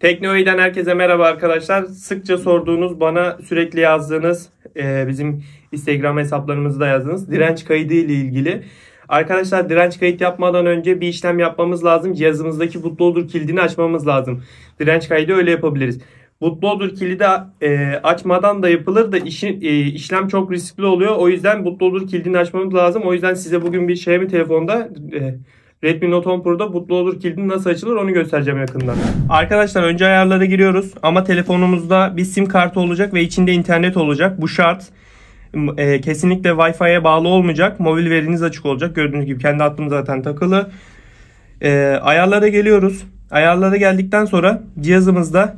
Teknoi'den herkese merhaba arkadaşlar. Sıkça sorduğunuz, bana sürekli yazdığınız, e, bizim Instagram hesaplarımızda yazdığınız direnç kaydı ile ilgili. Arkadaşlar direnç kayıt yapmadan önce bir işlem yapmamız lazım. Cihazımızdaki butlu kilidini açmamız lazım. Direnç kaydı öyle yapabiliriz. Butlu kilidi e, açmadan da yapılır da e, işlem çok riskli oluyor. O yüzden butlu kilidini açmamız lazım. O yüzden size bugün bir şey mi telefonda Redmi Note 10 Pro'da butlu olur kilidi nasıl açılır onu göstereceğim yakında. Arkadaşlar önce ayarlara giriyoruz ama telefonumuzda bir sim kartı olacak ve içinde internet olacak. Bu şart. E, kesinlikle Wi-Fi'ye bağlı olmayacak. Mobil veriniz açık olacak. Gördüğünüz gibi kendi hattım zaten takılı. E, ayarlara geliyoruz. Ayarlara geldikten sonra cihazımızda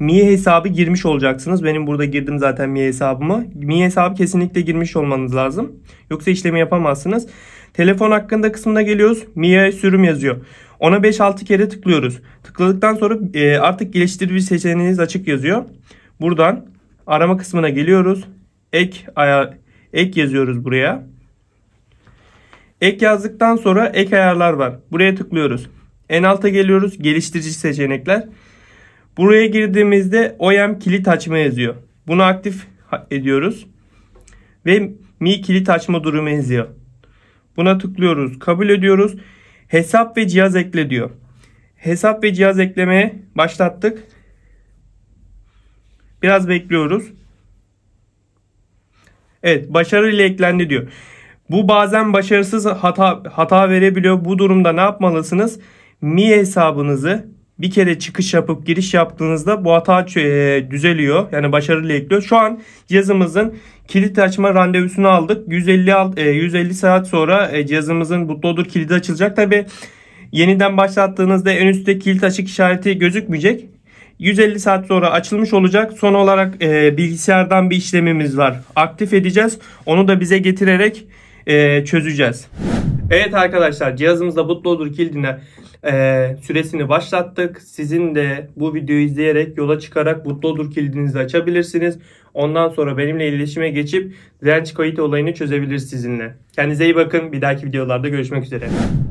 Miye hesabı girmiş olacaksınız. Benim burada girdim zaten Miye hesabımı. Miye hesabı kesinlikle girmiş olmanız lazım. Yoksa işlemi yapamazsınız. Telefon hakkında kısmına geliyoruz. Miye sürüm yazıyor. Ona 5-6 kere tıklıyoruz. Tıkladıktan sonra e, artık geliştirici seçeneğiniz açık yazıyor. Buradan arama kısmına geliyoruz. Ek aya ek yazıyoruz buraya. Ek yazdıktan sonra ek ayarlar var. Buraya tıklıyoruz. En alta geliyoruz. Geliştirici seçenekler. Buraya girdiğimizde OEM kilit açma yazıyor. Bunu aktif ediyoruz. Ve mi kilit açma durumu yazıyor. Buna tıklıyoruz. Kabul ediyoruz. Hesap ve cihaz ekle diyor. Hesap ve cihaz eklemeye başlattık. Biraz bekliyoruz. Evet başarıyla eklendi diyor. Bu bazen başarısız hata, hata verebiliyor. Bu durumda ne yapmalısınız? Mi hesabınızı bir kere çıkış yapıp giriş yaptığınızda bu hata e, düzeliyor. Yani başarılı ekliyor. Şu an cihazımızın kilit açma randevusunu aldık. 150 150 e, saat sonra e, cihazımızın bootloader kilidi açılacak. Tabi yeniden başlattığınızda en üstte kilit açık işareti gözükmeyecek. 150 saat sonra açılmış olacak. Son olarak e, bilgisayardan bir işlemimiz var. Aktif edeceğiz. Onu da bize getirerek e, çözeceğiz. Evet arkadaşlar cihazımızda bootloader kildine e, süresini başlattık. Sizin de bu videoyu izleyerek yola çıkarak bootloader kilidinizi açabilirsiniz. Ondan sonra benimle iletişime geçip direnç kayıt olayını çözebiliriz sizinle. Kendinize iyi bakın. Bir dahaki videolarda görüşmek üzere.